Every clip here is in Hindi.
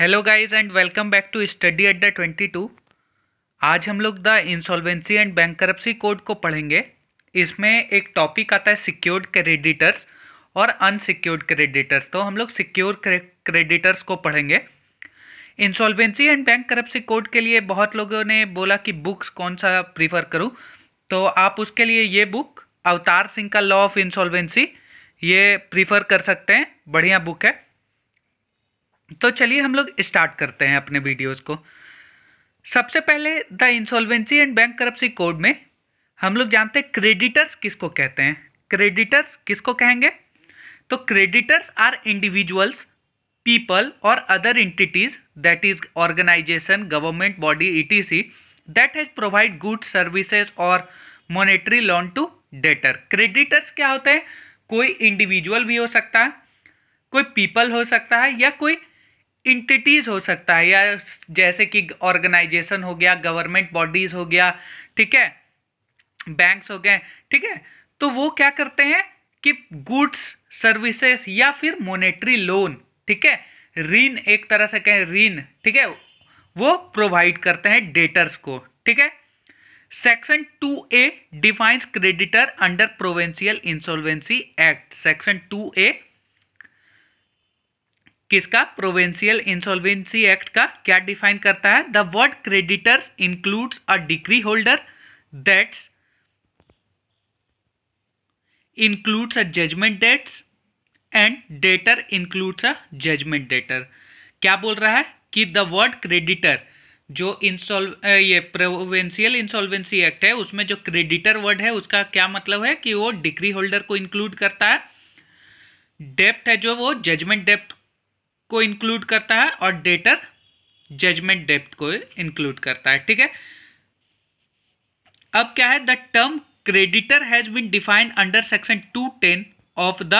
hello guys and welcome back to study at the twenty two आज हम लोग the insolvency and bank code को पढ़ेंगे इसमें एक टॉपिक आता है सिक्योर्ड क्रेडिटर्स और अनसिक्योर्ड क्रेडिटर्स तो हम लोग सिक्योर क्रेडिटर्स को पढ़ेंगे insolvency and bankruptcy code के लिए बहुत लोगों ने बोला कि बुक्स कौन सा प्रीफर करूँ तो आप उसके लिए ये बुक अवतार सिंह का लॉ ऑफ इंसॉल्वेंसी ये प्रीफर कर सकते हैं बढ़िया बुक है तो चलिए हम लोग स्टार्ट करते हैं अपने वीडियोस को सबसे पहले the insolvency and bankruptcy code में हम लोग जानते हैं क्रेडिटर्स किसको कहते हैं क्रेडिटर्स किसको कहेंगे तो क्रेडिटर्स आर इंडिविजुअल्स पीपल और other entities that is organisation government body ETC that has provide good services और monetary loan to debtor creditors क्या होते हैं कोई इंडिविजुअल भी हो सकता है कोई पीपल हो सकता है या कोई इंटिटीज हो सकता है या जैसे कि ऑर्गेनाइजेशन हो गया गवर्नमेंट बॉडीज हो गया ठीक है बैंक्स हो गए ठीक है तो वो क्या करते हैं कि गुड्स सर्विसेस या फिर मोनेटरी लोन ठीक है ऋण एक तरह से कहें ऋण ठीक है वो प्रोवाइड करते हैं डेटर्स को ठीक है section A defines creditor under provincial insolvency act section A किसका प्रोवेंशियल इंसॉल्वेंसी एक्ट का क्या डिफाइन करता है the word creditors includes a decree holder that's includes a judgment debts and debtor includes a judgment debtor क्या बोल रहा है कि द वर्ड क्रेडिटर जो इंसॉल्व ये प्रोवेंशियल इंसॉल्वेंसी एक्ट है उसमें जो क्रेडिटर वर्ड है उसका क्या मतलब है कि वो डिग्री होल्डर को इंक्लूड करता है डेप्ट है जो वो जजमेंट डेप्ट को इंक्लूड करता है और डेटर जजमेंट डेप्ट को इंक्लूड करता है ठीक है अब क्या है the term creditor has been defined under section 210 of the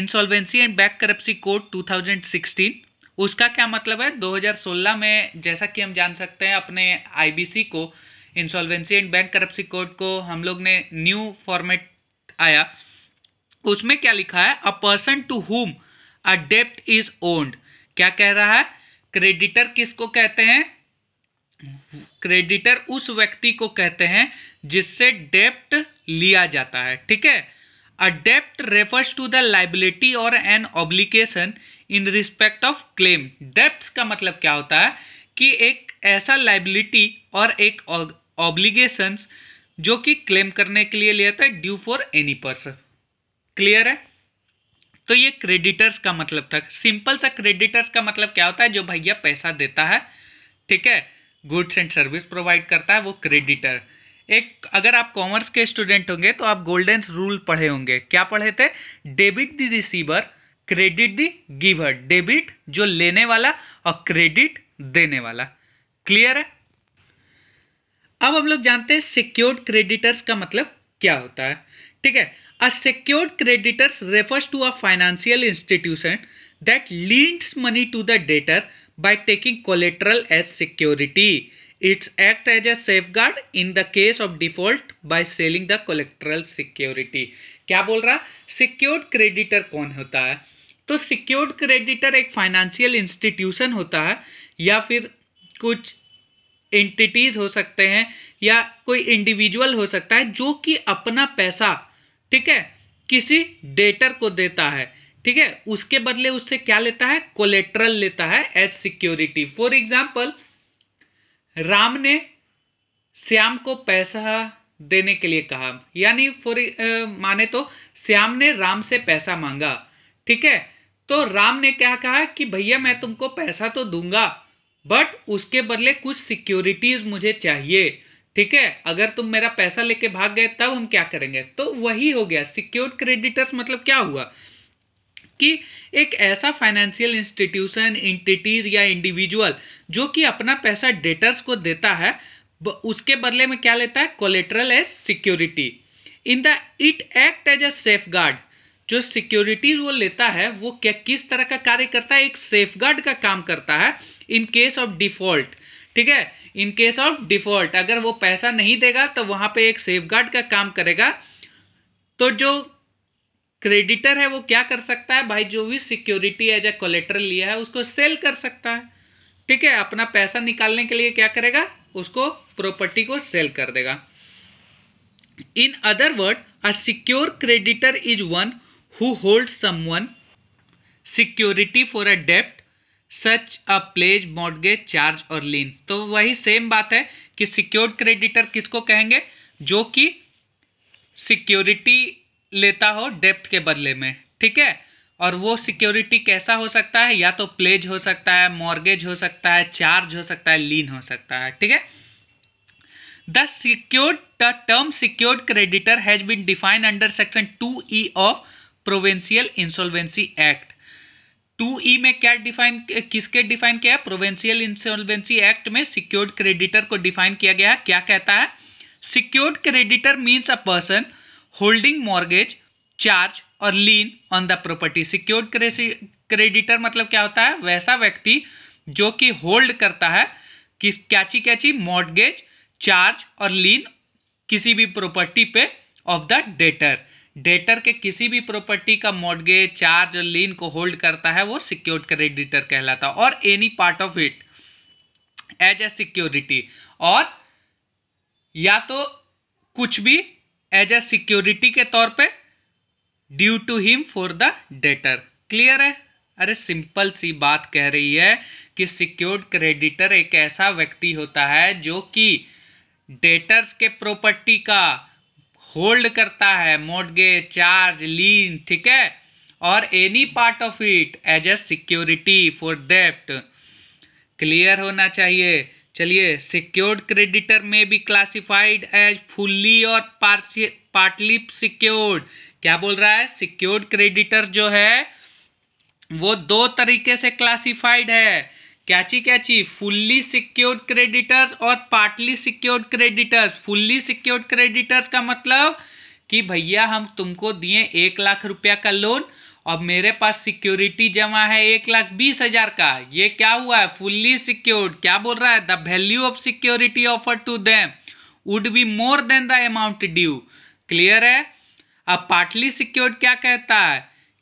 insolvency and bankruptcy code 2016 उसका क्या मतलब है 2016 में जैसा कि हम जान सकते हैं अपने आईबीसी को insolvency and bankruptcy code को हम लोग ने न्यू फॉर्मेट आया उसमें क्या लिखा है a person to whom a dept is owned क्या कह रहा है क्रेडिटर किसको कहते हैं क्रेडिटर उस व्यक्ति को कहते हैं जिससे डेप्ट लिया जाता है ठीक है अ डेप्ट रेफर्स टू द लाइबिलिटी और an obligation in respect of claim डेप्ट का मतलब क्या होता है कि एक ऐसा लाइबिलिटी और एक ऑब्लिगेशन जो कि क्लेम करने के लिए लिया है due for any person clear है तो ये क्रेडिटर्स का मतलब था सिंपल सा क्रेडिटर्स का मतलब क्या होता है जो भैया पैसा देता है ठीक है गुड्स एंड सर्विस प्रोवाइड करता है वो क्रेडिटर एक अगर आप कॉमर्स के स्टूडेंट होंगे तो आप गोल्डन रूल पढ़े होंगे क्या पढ़े थे debit the receiver credit the giver debit जो लेने वाला और क्रेडिट देने वाला क्लियर है अब हम लोग जानते हैं सिक्योर्ड क्रेडिटर्स का मतलब क्या होता है ठीक है a secured creditors refers to a financial institution that lends money to the debtor by taking taking as security it's act as as safeguard in the case of default by selling the collateral security क्या बोल रहा सिक्योर्ड क्रेडिटर कौन होता है तो सिक्योर्ड क्रेडिटर एक फाइनेंशियल इंस्टीट्यूशन होता है या फिर कुछ एंटिटीज हो सकते हैं या कोई इंडिविजुअल हो सकता है जो कि अपना पैसा ठीक है किसी डेटर को देता है ठीक है उसके बदले उससे क्या लेता है कोलेट्रल लेता है as security for example Ram ने श्याम को पैसा देने के लिए कहा यानी फॉर माने तो श्याम ने राम से पैसा मांगा ठीक है तो राम ने क्या कहा कि भैया मैं तुमको पैसा तो दूंगा बट उसके बदले कुछ सिक्योरिटीज मुझे चाहिए ठीक है अगर तुम मेरा पैसा लेके भाग गए तब हम क्या करेंगे तो वही हो गया सिक्योर्ड क्रेडिटर्स मतलब क्या हुआ कि एक ऐसा फाइनेंशियल इंस्टीट्यूशन इंटिटीज या इंडिविजुअल जो कि अपना पैसा डेटर्स को देता है उसके बदले में क्या लेता है collateral as security in the it act as a safeguard जो सिक्योरिटीज वो लेता है वो क्या किस तरह का कार्य करता है एक सेफ गार्ड का काम करता है इन केस ऑफ डिफॉल्ट ठीक है इन केस ऑफ डिफॉल्ट अगर वो पैसा नहीं देगा तो वहां पे एक सेफ गार्ड का काम करेगा तो जो क्रेडिटर है वो क्या कर सकता है भाई जो भी सिक्योरिटी एज ए कोलेटर लिया है उसको सेल कर सकता है ठीक है अपना पैसा निकालने के लिए क्या करेगा उसको प्रॉपर्टी को सेल कर देगा in other word a secure creditor is one who hold one security for a डेप्ट such a pledge mortgage charge और लीन तो वही सेम बात है कि सिक्योर्ड क्रेडिटर किसको कहेंगे जो कि सिक्योरिटी लेता हो डेप्थ के बदले में ठीक है और वो सिक्योरिटी कैसा हो सकता है या तो प्लेज हो सकता है मॉर्गेज हो सकता है चार्ज हो सकता है लीन हो सकता है ठीक है the secured the term secured creditor has been defined under section two E of provincial insolvency act two E में क्या डिफाइन किसके डिफाइन किया है प्रोवेंशियल इंसोल्वेंसी एक्ट में सिक्योर्ड क्रेडिटर को डिफाइन किया गया है क्या कहता है secured creditor means a person holding mortgage charge और lien on the property secured creditor मतलब क्या होता है वैसा व्यक्ति जो कि होल्ड करता है किस कैची कैची मॉर्गेज चार्ज और लीन किसी भी प्रॉपर्टी पे ऑफ द डेटर डेटर के किसी भी प्रॉपर्टी का मॉडगेज चार्ज और लीन को होल्ड करता है वो सिक्योर्ड क्रेडिटर कहलाता है और any part of it as a security और या तो कुछ भी एज ए सिक्योरिटी के तौर पे due to him for the debtor clear है अरे सिंपल सी बात कह रही है कि सिक्योर्ड क्रेडिटर एक ऐसा व्यक्ति होता है जो कि डेटर्स के प्रॉपर्टी का होल्ड करता है मोडगे चार्ज लीन ठीक है और any part of it as a security for डेप्ट क्लियर होना चाहिए चलिए सिक्योर्ड क्रेडिटर में भी क्लासिफाइड एज फुल्ली और पार्टली सिक्योर्ड क्या बोल रहा है सिक्योर्ड क्रेडिटर जो है वो दो तरीके से क्लासिफाइड है कैची कैची फुल्ली सिक्योर्ड क्रेडिटर्स और partly secured creditors fully secured creditors का मतलब कि भैया हम तुमको दिए एक लाख रुपया का लोन और मेरे पास सिक्योरिटी जमा है एक लाख बीस हजार का ये क्या हुआ है फुल्ली सिक्योर्ड क्या बोल रहा है the value of security offer to them would be more than the amount due clear है अब पार्टली सिक्योर्ड क्या कहता है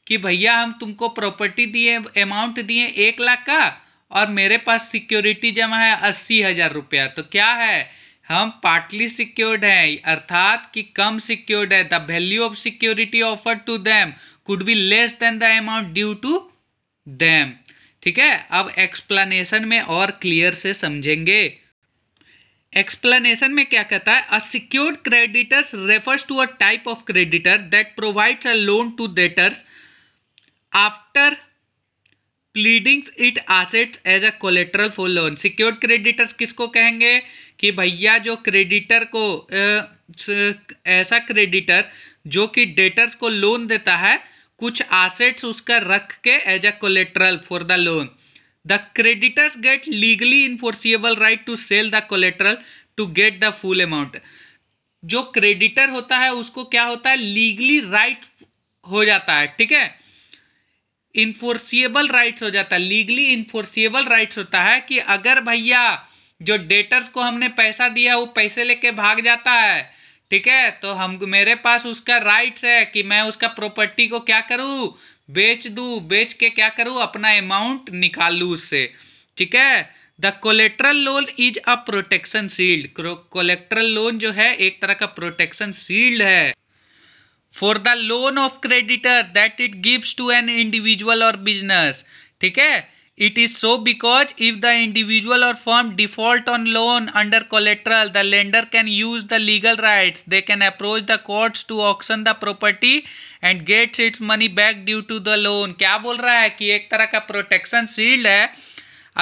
कि भैया हम तुमको प्रॉपर्टी दिए अमाउंट दिए एक लाख का और मेरे पास सिक्योरिटी जमा है अस्सी हजार रुपया तो क्या है हम पार्टली सिक्योर्ड हैं अर्थात कि कम सिक्योर्ड है the value of security offer to them could be less than the amount due to them ठीक है अब एक्सप्लेनेशन में और क्लियर से समझेंगे एक्सप्लेनेशन में क्या कहता है a secured creditors refers to a type of creditor that provides a loan to debtors after pledging it assets as a collateral for loan secured creditors किसको कहेंगे कि भैया जो क्रेडिटर को ऐसा क्रेडिटर जो कि डेटर्स को लोन देता है कुछ एसेट्स उसका रख के as a collateral for the loan the creditors get legally enforceable right to sell the collateral to get the full amount जो क्रेडिटर होता है उसको क्या होता है लीगली राइट right हो जाता है ठीक है इन्फोर्सिएबल राइट्स हो जाता है लीगली इन्फोर्सिएबल राइट्स होता है कि अगर भैया जो डेटर्स को हमने पैसा दिया वो पैसे लेके भाग जाता है ठीक है तो हम मेरे पास उसका राइट्स है कि मैं उसका प्रॉपर्टी को क्या करूं बेच दू बेच के क्या करूं अपना अमाउंट निकाल लू उससे ठीक है the collateral loan is a protection shield collateral loan जो है एक तरह का प्रोटेक्शन सील्ड है for the loan of creditor that it gives to an individual और बिजनेस ठीक है it is so because if the individual और firm default on loan under collateral the lender can use the legal right they can approach the court to auction the property and gets its money back due to the loan क्या बोल रहा है कि एक तरह का प्रोटेक्शन सील्ड है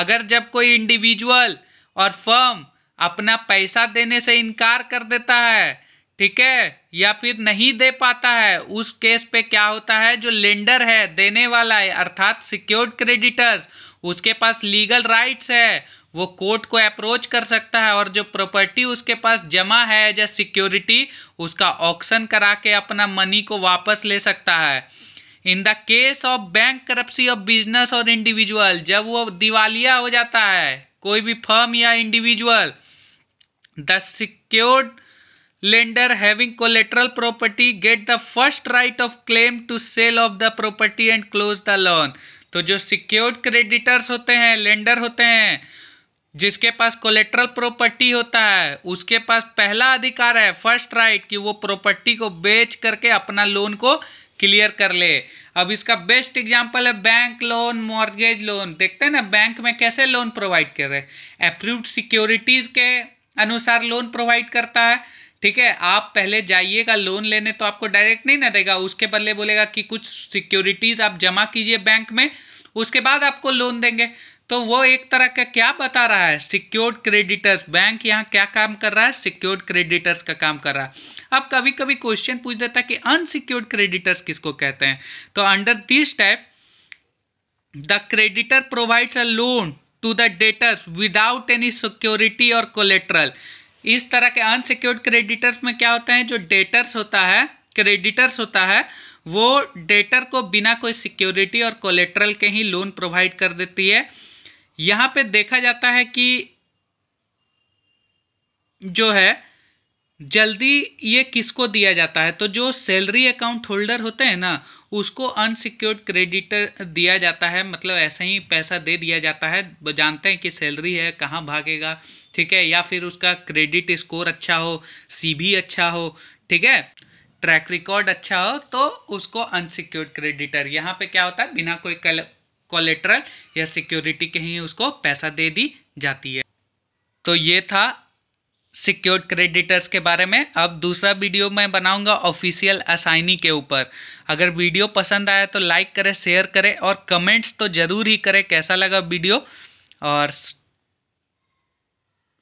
अगर जब कोई इंडिविजुअल और फर्म अपना पैसा देने से इनकार कर देता है ठीक है या फिर नहीं दे पाता है उस केस पे क्या होता है जो लेंडर है देने वाला है अर्थात सिक्योर्ड क्रेडिटर्स उसके पास लीगल राइट्स है वो कोर्ट को अप्रोच कर सकता है और जो प्रॉपर्टी उसके पास जमा है एज ए सिक्योरिटी उसका ऑक्शन करा के अपना मनी को वापस ले सकता है in the case of bankruptcy of business और इंडिविजुअल जब वो दिवालिया हो जाता है कोई भी फर्म या individual the secured lender having collateral property get the first right of claim to sale of the property and close the loan तो जो सिक्योर्ड क्रेडिटर्स होते हैं लेंडर होते हैं जिसके पास कोलेट्रल प्रॉपर्टी होता है उसके पास पहला अधिकार है फर्स्ट राइट कि वो प्रॉपर्टी को बेच करके अपना लोन को क्लियर कर ले अब इसका बेस्ट एग्जांपल है बैंक लोन मॉर्गेज लोन देखते हैं ना बैंक में कैसे लोन प्रोवाइड कर रहे हैं अप्रूव्ड सिक्योरिटीज के अनुसार लोन प्रोवाइड करता है ठीक है आप पहले जाइएगा लोन लेने तो आपको डायरेक्ट नहीं ना देगा उसके बदले बोलेगा कि कुछ सिक्योरिटीज आप जमा कीजिए बैंक में उसके बाद आपको लोन देंगे तो वो एक तरह का क्या बता रहा है सिक्योर्ड क्रेडिटर्स बैंक यहाँ क्या काम कर रहा है सिक्योर्ड क्रेडिटर्स का काम कर रहा है अब कभी कभी क्वेश्चन पूछ देता है कि अनसिक्योर्ड क्रेडिटर्स किसको कहते हैं तो under this type the creditor provides a loan to the debtors without any security और कोलेट्रल इस तरह के अनसिक्योर्ड क्रेडिटर्स में क्या होता है जो डेटर्स होता है क्रेडिटर्स होता है वो डेटर को बिना कोई सिक्योरिटी और कोलेट्रल के ही लोन प्रोवाइड कर देती है यहां पे देखा जाता है कि जो है जल्दी ये किसको दिया जाता है तो जो सैलरी अकाउंट होल्डर होते हैं ना उसको अनसिक्योर्ड क्रेडिट दिया जाता है मतलब ऐसे ही पैसा दे दिया जाता है जानते हैं कि सैलरी है कहाँ भागेगा ठीक है या फिर उसका क्रेडिट स्कोर अच्छा हो सी अच्छा हो ठीक है ट्रैक रिकॉर्ड अच्छा हो तो उसको अनसिक्योर्ड क्रेडिटर यहाँ पे क्या होता है बिना कोई कोलेट्रल या सिक्योरिटी के ही उसको पैसा दे दी जाती है तो ये था सिक्योर्ड क्रेडिटर्स के बारे में अब दूसरा वीडियो मैं बनाऊंगा ऑफिशियल असाइनी के ऊपर अगर वीडियो पसंद आया तो लाइक करें शेयर करें और कमेंट्स तो ज़रूर ही करें कैसा लगा वीडियो और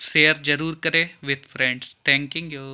शेयर ज़रूर करें विथ फ्रेंड्स थैंकिंग यू